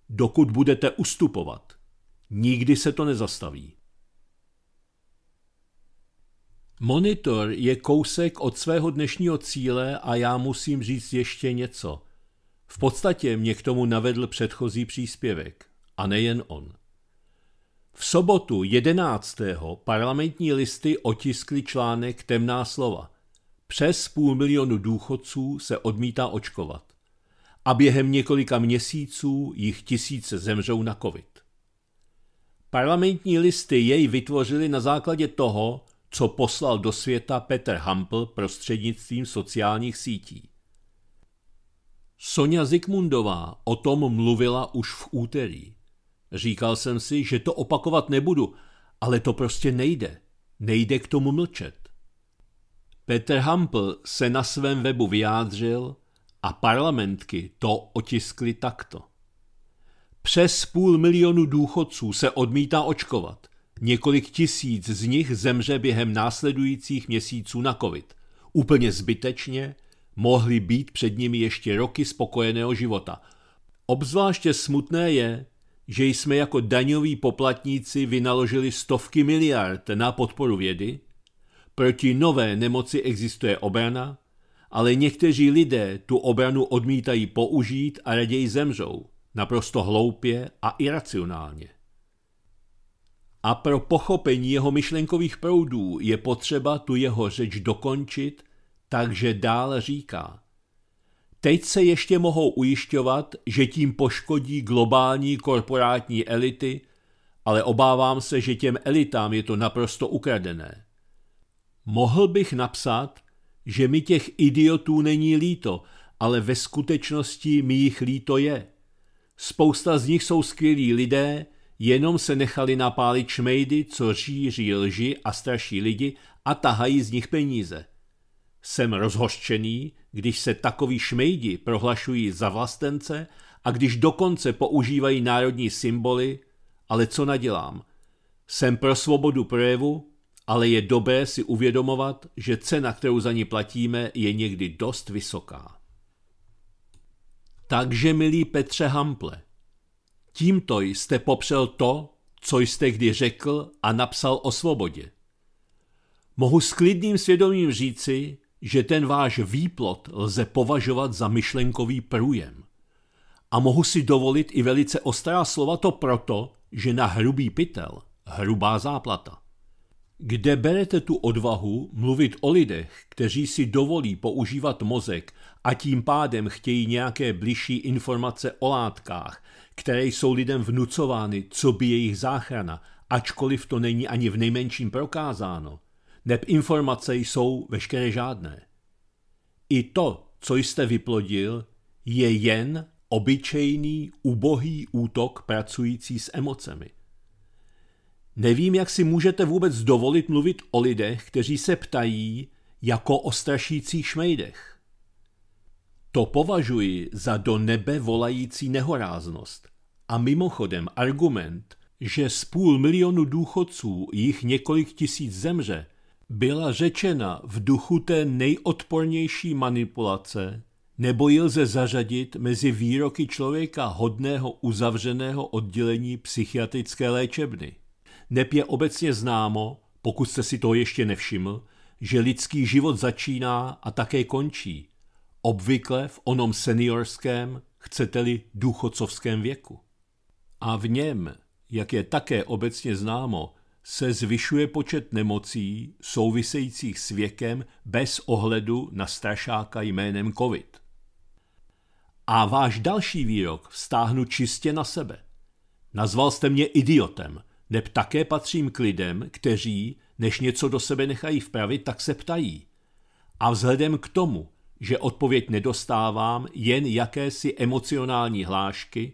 Dokud budete ustupovat, nikdy se to nezastaví. Monitor je kousek od svého dnešního cíle a já musím říct ještě něco. V podstatě mě k tomu navedl předchozí příspěvek, a nejen on. V sobotu 11. parlamentní listy otiskly článek Temná slova. Přes půl milionu důchodců se odmítá očkovat. A během několika měsíců jich tisíce zemřou na covid. Parlamentní listy jej vytvořili na základě toho, co poslal do světa Petr Hampl prostřednictvím sociálních sítí. Sonja Zikmundová o tom mluvila už v úterý. Říkal jsem si, že to opakovat nebudu, ale to prostě nejde. Nejde k tomu mlčet. Petr Hampel se na svém webu vyjádřil a parlamentky to otiskly takto. Přes půl milionu důchodců se odmítá očkovat. Několik tisíc z nich zemře během následujících měsíců na covid. Úplně zbytečně mohly být před nimi ještě roky spokojeného života. Obzvláště smutné je, že jsme jako daňoví poplatníci vynaložili stovky miliard na podporu vědy, proti nové nemoci existuje obrana, ale někteří lidé tu obranu odmítají použít a raději zemřou, naprosto hloupě a iracionálně. A pro pochopení jeho myšlenkových proudů je potřeba tu jeho řeč dokončit, takže dále říká – Teď se ještě mohou ujišťovat, že tím poškodí globální korporátní elity, ale obávám se, že těm elitám je to naprosto ukradené. Mohl bych napsat, že mi těch idiotů není líto, ale ve skutečnosti mi jich líto je. Spousta z nich jsou skvělí lidé, jenom se nechali napálit šmejdy, co říří lži a straší lidi a tahají z nich peníze. Jsem rozhořčený, když se takoví šmejdi prohlašují za vlastence a když dokonce používají národní symboly, ale co nadělám? Jsem pro svobodu projevu, ale je dobré si uvědomovat, že cena, kterou za ní platíme, je někdy dost vysoká. Takže, milý Petře Hample, tímto jste popřel to, co jste kdy řekl a napsal o svobodě. Mohu s klidným svědomím říci, že ten váš výplot lze považovat za myšlenkový průjem. A mohu si dovolit i velice ostrá slova to proto, že na hrubý pytel hrubá záplata. Kde berete tu odvahu mluvit o lidech, kteří si dovolí používat mozek a tím pádem chtějí nějaké bližší informace o látkách, které jsou lidem vnucovány, co by jejich záchrana, ačkoliv to není ani v nejmenším prokázáno, neb informace jsou veškeré žádné. I to, co jste vyplodil, je jen obyčejný, ubohý útok pracující s emocemi. Nevím, jak si můžete vůbec dovolit mluvit o lidech, kteří se ptají jako o strašících šmejdech. To považuji za do nebe volající nehoráznost. A mimochodem argument, že z půl milionu důchodců jich několik tisíc zemře, byla řečena v duchu té nejodpornější manipulace, nebo ji lze zařadit mezi výroky člověka hodného uzavřeného oddělení psychiatrické léčebny. Nep je obecně známo, pokud jste si toho ještě nevšiml, že lidský život začíná a také končí. Obvykle v onom seniorském, chcete-li důchodcovském věku. A v něm, jak je také obecně známo, se zvyšuje počet nemocí souvisejících s věkem bez ohledu na strašáka jménem COVID. A váš další výrok vztáhnu čistě na sebe. Nazval jste mě idiotem, neb také patřím k lidem, kteří, než něco do sebe nechají vpravit, tak se ptají. A vzhledem k tomu, že odpověď nedostávám jen jakési emocionální hlášky,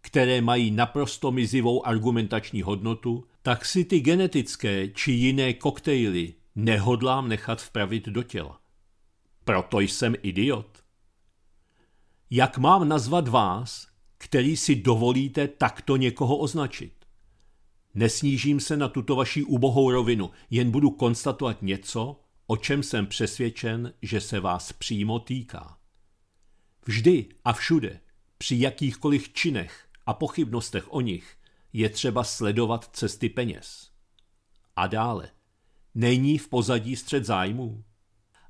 které mají naprosto mizivou argumentační hodnotu, tak si ty genetické či jiné koktejly nehodlám nechat vpravit do těla. Proto jsem idiot. Jak mám nazvat vás, který si dovolíte takto někoho označit? Nesnížím se na tuto vaši ubohou rovinu, jen budu konstatovat něco, o čem jsem přesvědčen, že se vás přímo týká. Vždy a všude, při jakýchkoliv činech a pochybnostech o nich, je třeba sledovat cesty peněz. A dále, není v pozadí střed zájmů?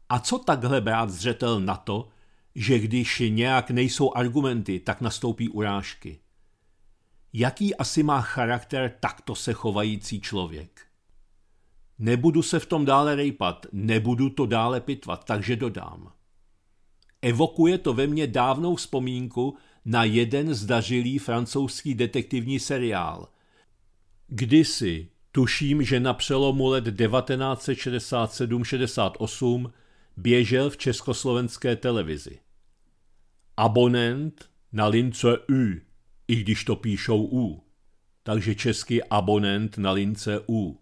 A co takhle brát zřetel na to, že když nějak nejsou argumenty, tak nastoupí urážky? Jaký asi má charakter takto se chovající člověk? Nebudu se v tom dále rejpat, nebudu to dále pitvat, takže dodám. Evokuje to ve mně dávnou vzpomínku na jeden zdařilý francouzský detektivní seriál. Kdysi, tuším, že na přelomu let 1967-68 běžel v československé televizi. Abonent na lince U, i když to píšou U, takže český abonent na lince U.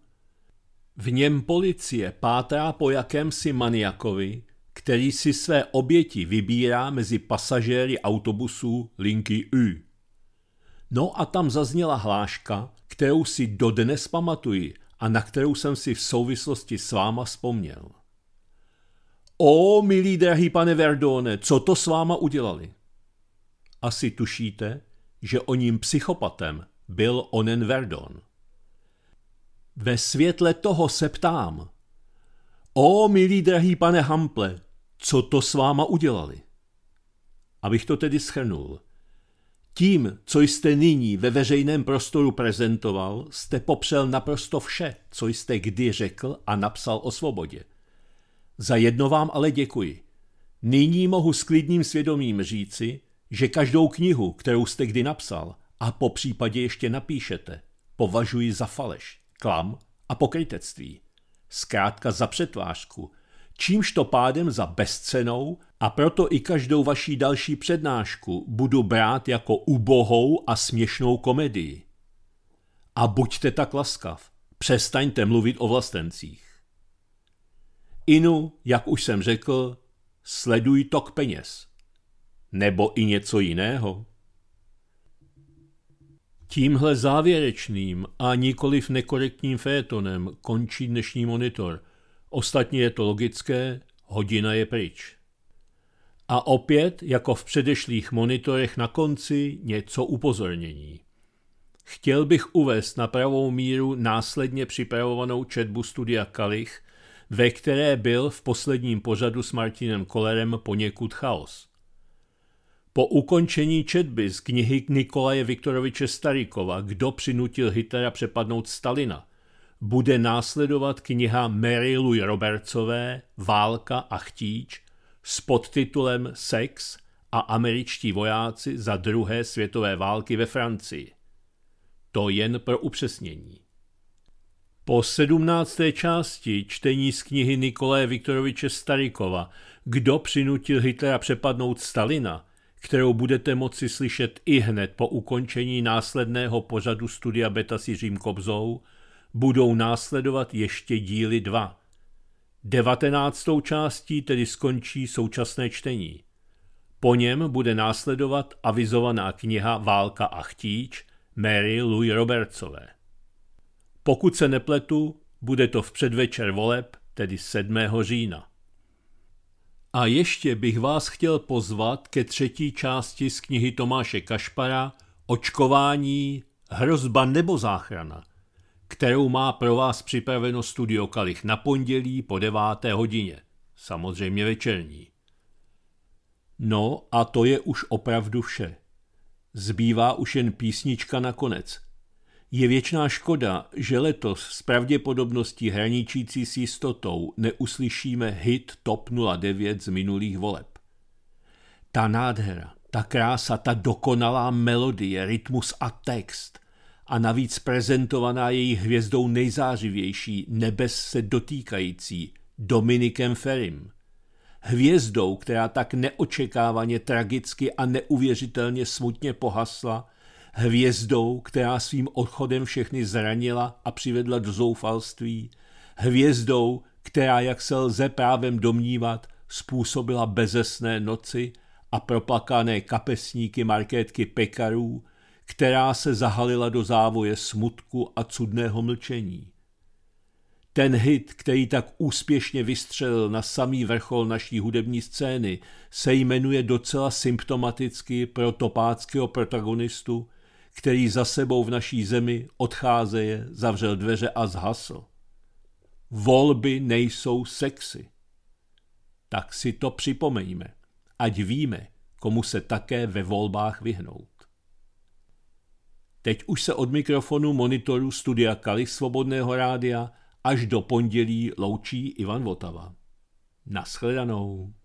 V něm policie pátrá po jakémsi maniakovi, který si své oběti vybírá mezi pasažéry autobusů linky U. No a tam zazněla hláška, kterou si dodnes pamatuji a na kterou jsem si v souvislosti s váma vzpomněl. O, milý drahý pane Verdone, co to s váma udělali? Asi tušíte, že o ním psychopatem byl onen Verdon. Ve světle toho se ptám. O, milý drahý pane Hample, co to s váma udělali. Abych to tedy schrnul. Tím, co jste nyní ve veřejném prostoru prezentoval, jste popřel naprosto vše, co jste kdy řekl a napsal o svobodě. Za jedno vám ale děkuji. Nyní mohu s klidným svědomím říci, že každou knihu, kterou jste kdy napsal, a po případě ještě napíšete, považuji za faleš, klam a pokrytectví. Zkrátka za přetvářku, čímž to pádem za bezcenou a proto i každou vaší další přednášku budu brát jako ubohou a směšnou komedii. A buďte tak laskav, přestaňte mluvit o vlastencích. Inu, jak už jsem řekl, sleduj tok peněz. Nebo i něco jiného. Tímhle závěrečným a nikoliv nekorektním fétonem končí dnešní monitor – Ostatně je to logické, hodina je pryč. A opět, jako v předešlých monitorech na konci, něco upozornění. Chtěl bych uvést na pravou míru následně připravovanou četbu studia Kalich, ve které byl v posledním pořadu s Martinem Kolerem poněkud chaos. Po ukončení četby z knihy Nikolaje Viktoroviče Starikova Kdo přinutil Hitlera přepadnout Stalina – bude následovat kniha Mary Louis Robertsové Válka a chtíč s podtitulem Sex a američtí vojáci za druhé světové války ve Francii. To jen pro upřesnění. Po sedmnácté části čtení z knihy Nikolé Viktoroviče Starikova Kdo přinutil Hitlera přepadnout Stalina, kterou budete moci slyšet i hned po ukončení následného pořadu studia Beta s Jiřím Kobzou, budou následovat ještě díly dva. Devatenáctou částí tedy skončí současné čtení. Po něm bude následovat avizovaná kniha Válka a chtíč Mary Louis Robertsové. Pokud se nepletu, bude to v předvečer voleb, tedy 7. října. A ještě bych vás chtěl pozvat ke třetí části z knihy Tomáše Kašpara Očkování, hrozba nebo záchrana – kterou má pro vás připraveno Studio Kalich na pondělí po 9. hodině, samozřejmě večerní. No a to je už opravdu vše. Zbývá už jen písnička na konec. Je věčná škoda, že letos s pravděpodobností hraničící s jistotou neuslyšíme hit TOP 09 z minulých voleb. Ta nádhera, ta krása, ta dokonalá melodie, rytmus a text – a navíc prezentovaná její hvězdou nejzářivější, nebes se dotýkající, Dominikem Ferim. Hvězdou, která tak neočekávaně, tragicky a neuvěřitelně smutně pohasla, hvězdou, která svým odchodem všechny zranila a přivedla do zoufalství, hvězdou, která, jak se lze právem domnívat, způsobila bezesné noci a proplakané kapesníky markétky pekarů, která se zahalila do závoje smutku a cudného mlčení. Ten hit, který tak úspěšně vystřelil na samý vrchol naší hudební scény, se jmenuje docela symptomaticky pro topáckého protagonistu, který za sebou v naší zemi odcházeje, zavřel dveře a zhasl. Volby nejsou sexy. Tak si to připomeňme, ať víme, komu se také ve volbách vyhnout. Teď už se od mikrofonu monitoru Studia Kali Svobodného rádia až do pondělí loučí Ivan Votava. Naschledanou.